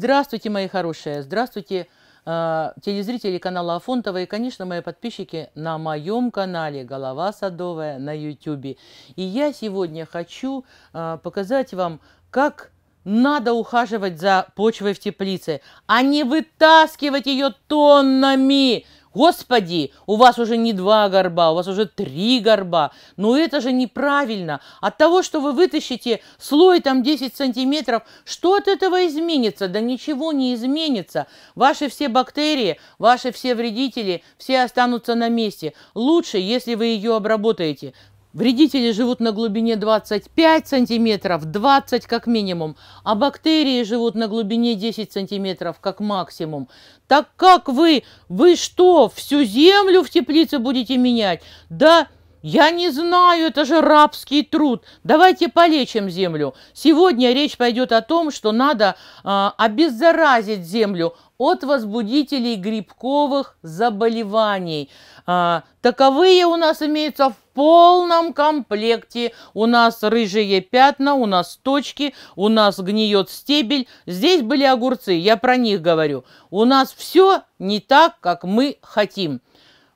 Здравствуйте, мои хорошие! Здравствуйте, э, телезрители канала Афонтова и, конечно, мои подписчики на моем канале «Голова садовая» на YouTube. И я сегодня хочу э, показать вам, как надо ухаживать за почвой в теплице, а не вытаскивать ее тоннами – Господи, у вас уже не два горба, у вас уже три горба. Но это же неправильно. От того, что вы вытащите слой там 10 сантиметров, что от этого изменится? Да ничего не изменится. Ваши все бактерии, ваши все вредители, все останутся на месте. Лучше, если вы ее обработаете. Вредители живут на глубине 25 сантиметров, 20 как минимум, а бактерии живут на глубине 10 сантиметров как максимум. Так как вы, вы что, всю землю в теплице будете менять? Да я не знаю, это же рабский труд. Давайте полечим землю. Сегодня речь пойдет о том, что надо э, обеззаразить землю от возбудителей грибковых заболеваний. А, таковые у нас имеются в полном комплекте. У нас рыжие пятна, у нас точки, у нас гниет стебель. Здесь были огурцы, я про них говорю. У нас все не так, как мы хотим.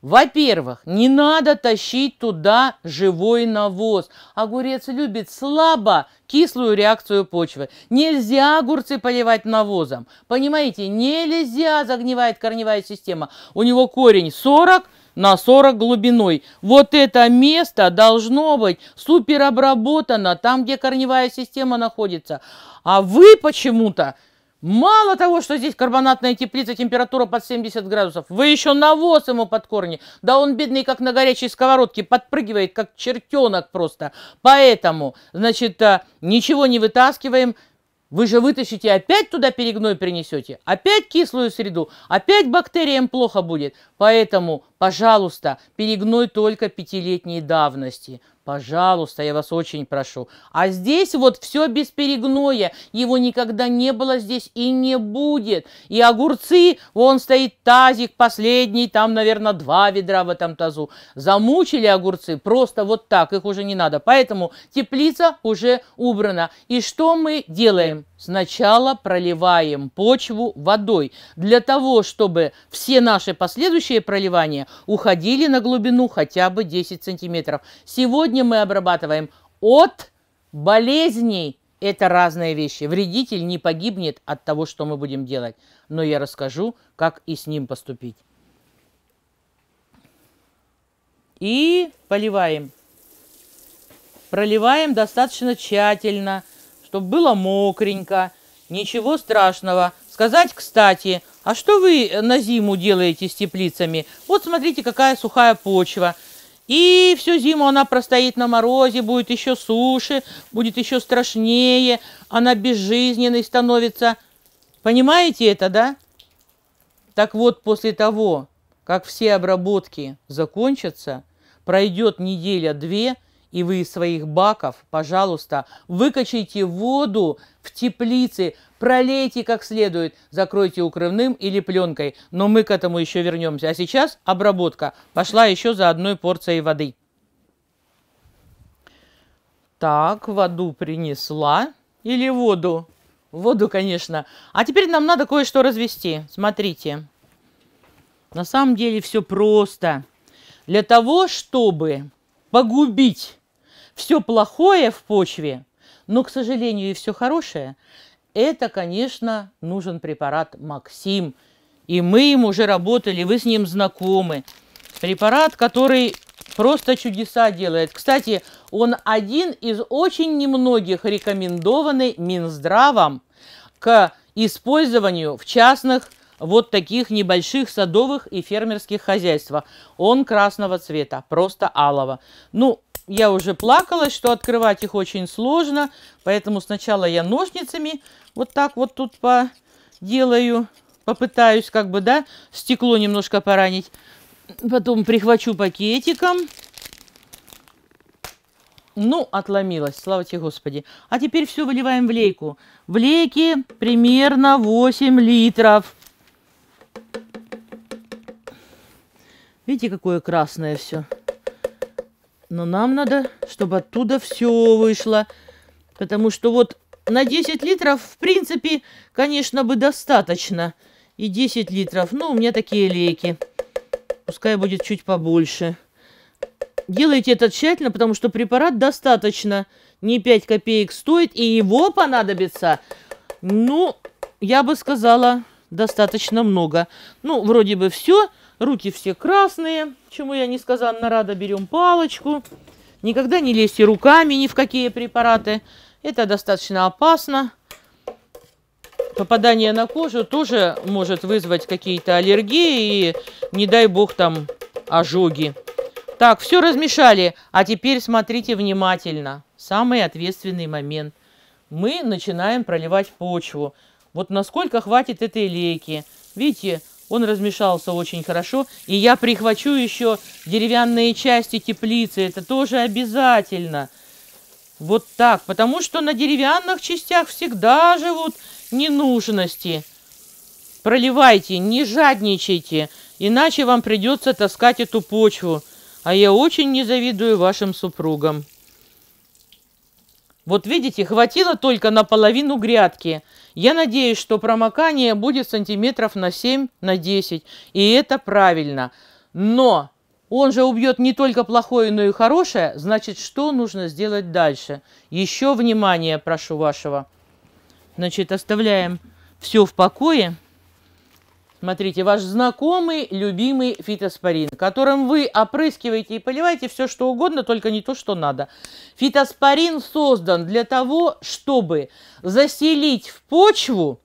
Во-первых, не надо тащить туда живой навоз. Огурец любит слабо кислую реакцию почвы. Нельзя огурцы поливать навозом. Понимаете, нельзя, загнивает корневая система. У него корень 40, на 40 глубиной. Вот это место должно быть супер обработано, там, где корневая система находится. А вы почему-то, мало того, что здесь карбонатная теплица, температура под 70 градусов, вы еще навоз ему под корни. Да он, бедный, как на горячей сковородке, подпрыгивает, как чертенок просто. Поэтому, значит, а, ничего не вытаскиваем, вы же вытащите, опять туда перегной принесете, опять кислую среду, опять бактериям плохо будет. Поэтому, пожалуйста, перегной только пятилетней давности. Пожалуйста, я вас очень прошу. А здесь вот все без перегноя. Его никогда не было здесь и не будет. И огурцы, вон стоит тазик последний, там, наверное, два ведра в этом тазу. Замучили огурцы просто вот так, их уже не надо. Поэтому теплица уже убрана. И что мы делаем? Сначала проливаем почву водой, для того, чтобы все наши последующие проливания уходили на глубину хотя бы 10 сантиметров. Сегодня мы обрабатываем от болезней. Это разные вещи. Вредитель не погибнет от того, что мы будем делать. Но я расскажу, как и с ним поступить. И поливаем. Проливаем достаточно тщательно – чтобы было мокренько. Ничего страшного. Сказать, кстати, а что вы на зиму делаете с теплицами? Вот смотрите, какая сухая почва. И всю зиму она простоит на морозе, будет еще суше, будет еще страшнее, она безжизненной становится. Понимаете это, да? Так вот, после того, как все обработки закончатся, пройдет неделя-две – и вы из своих баков, пожалуйста, выкачайте воду в теплице, пролейте как следует, закройте укрывным или пленкой. Но мы к этому еще вернемся. А сейчас обработка пошла еще за одной порцией воды. Так, воду принесла. Или воду? Воду, конечно. А теперь нам надо кое-что развести. Смотрите. На самом деле все просто. Для того, чтобы погубить все плохое в почве, но, к сожалению, и все хорошее, это, конечно, нужен препарат Максим. И мы им уже работали, вы с ним знакомы. Препарат, который просто чудеса делает. Кстати, он один из очень немногих рекомендованный Минздравом к использованию в частных вот таких небольших садовых и фермерских хозяйства. Он красного цвета, просто алого. Ну, я уже плакалась, что открывать их очень сложно, поэтому сначала я ножницами вот так вот тут поделаю, попытаюсь как бы, да, стекло немножко поранить. Потом прихвачу пакетиком. Ну, отломилась, слава тебе, Господи. А теперь все выливаем в лейку. В лейке примерно 8 литров. Видите, какое красное все. Но нам надо, чтобы оттуда все вышло. Потому что вот на 10 литров, в принципе, конечно, бы достаточно. И 10 литров. Ну, у меня такие лейки. Пускай будет чуть побольше. Делайте это тщательно, потому что препарат достаточно. Не 5 копеек стоит, и его понадобится, ну, я бы сказала, достаточно много. Ну, вроде бы все. Все. Руки все красные, чему я несказанно рада. Берем палочку. Никогда не лезьте руками ни в какие препараты. Это достаточно опасно. Попадание на кожу тоже может вызвать какие-то аллергии и, не дай бог, там ожоги. Так, все размешали. А теперь смотрите внимательно. Самый ответственный момент. Мы начинаем проливать почву. Вот насколько хватит этой лейки. Видите, он размешался очень хорошо. И я прихвачу еще деревянные части теплицы. Это тоже обязательно. Вот так. Потому что на деревянных частях всегда живут ненужности. Проливайте, не жадничайте. Иначе вам придется таскать эту почву. А я очень не завидую вашим супругам. Вот видите, хватило только на половину грядки. Я надеюсь, что промокание будет сантиметров на 7, на 10. И это правильно. Но он же убьет не только плохое, но и хорошее. Значит, что нужно сделать дальше? Еще внимание прошу вашего. Значит, оставляем все в покое. Смотрите, ваш знакомый, любимый фитоспорин, которым вы опрыскиваете и поливаете все, что угодно, только не то, что надо. Фитоспорин создан для того, чтобы заселить в почву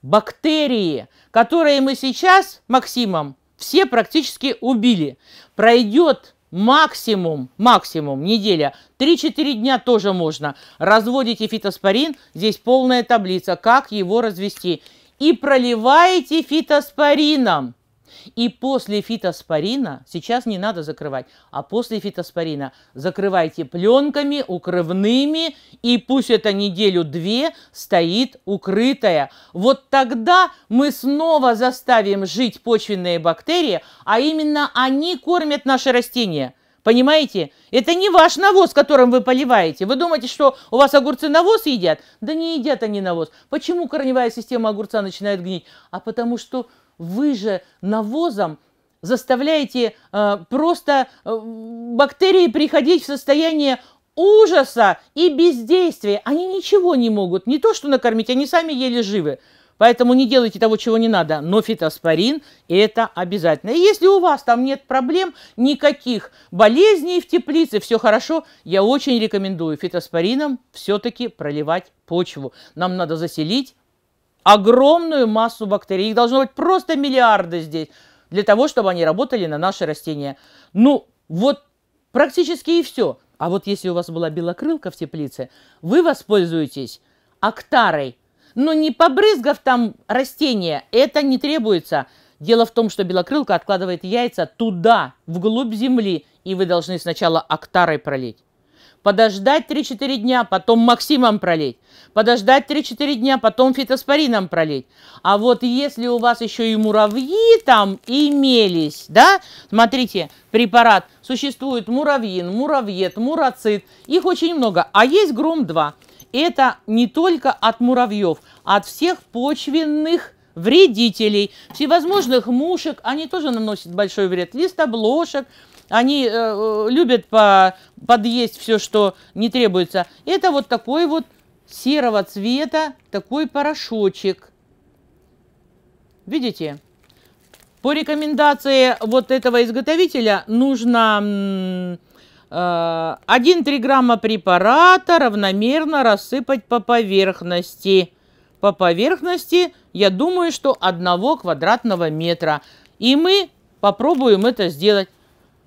бактерии, которые мы сейчас Максимом все практически убили. Пройдет максимум, максимум неделя, 3-4 дня тоже можно. Разводите фитоспорин, здесь полная таблица, как его развести и проливаете фитоспорином. И после фитоспорина, сейчас не надо закрывать, а после фитоспорина закрывайте пленками укрывными, и пусть это неделю-две стоит укрытая. Вот тогда мы снова заставим жить почвенные бактерии, а именно они кормят наши растения – Понимаете? Это не ваш навоз, которым вы поливаете. Вы думаете, что у вас огурцы навоз едят? Да не едят они навоз. Почему корневая система огурца начинает гнить? А потому что вы же навозом заставляете э, просто э, бактерии приходить в состояние ужаса и бездействия. Они ничего не могут. Не то, что накормить, они сами еле живы. Поэтому не делайте того, чего не надо, но фитоспорин – это обязательно. И если у вас там нет проблем, никаких болезней в теплице, все хорошо, я очень рекомендую фитоспорином все-таки проливать почву. Нам надо заселить огромную массу бактерий. Их должно быть просто миллиарды здесь, для того, чтобы они работали на наши растения. Ну, вот практически и все. А вот если у вас была белокрылка в теплице, вы воспользуетесь актарой – но ну, не побрызгав там растения, это не требуется. Дело в том, что белокрылка откладывает яйца туда, вглубь земли, и вы должны сначала октарой пролить. Подождать 3-4 дня, потом максимум пролить. Подождать 3-4 дня, потом фитоспорином пролить. А вот если у вас еще и муравьи там имелись, да, смотрите, препарат, существует муравьин, муравьед, мурацит, их очень много, а есть гром 2 это не только от муравьев, а от всех почвенных вредителей, всевозможных мушек, они тоже наносят большой вред, листоблошек, они э, э, любят по, подъесть все, что не требуется. Это вот такой вот серого цвета такой порошочек. Видите? По рекомендации вот этого изготовителя нужно 1-3 э, грамма препарата равномерно рассыпать по поверхности. По поверхности, я думаю, что 1 квадратного метра. И мы попробуем это сделать.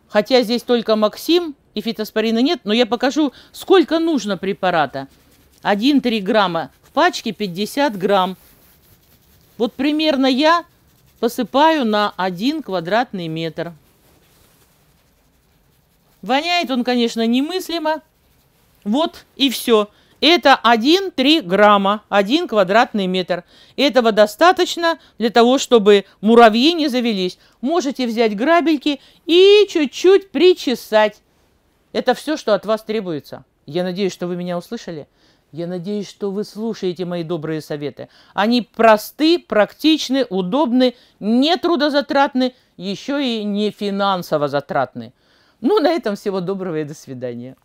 Хотя здесь только Максим и фитоспорина нет, но я покажу, сколько нужно препарата. 1-3 грамма. В пачке 50 грамм. Вот примерно я посыпаю на 1 квадратный метр. Воняет он, конечно, немыслимо. Вот и все. Это 1,3 грамма, 1 квадратный метр. Этого достаточно для того, чтобы муравьи не завелись. Можете взять грабельки и чуть-чуть причесать. Это все, что от вас требуется. Я надеюсь, что вы меня услышали. Я надеюсь, что вы слушаете мои добрые советы. Они просты, практичны, удобны, не трудозатратны, еще и не финансово затратны. Ну, на этом всего доброго и до свидания.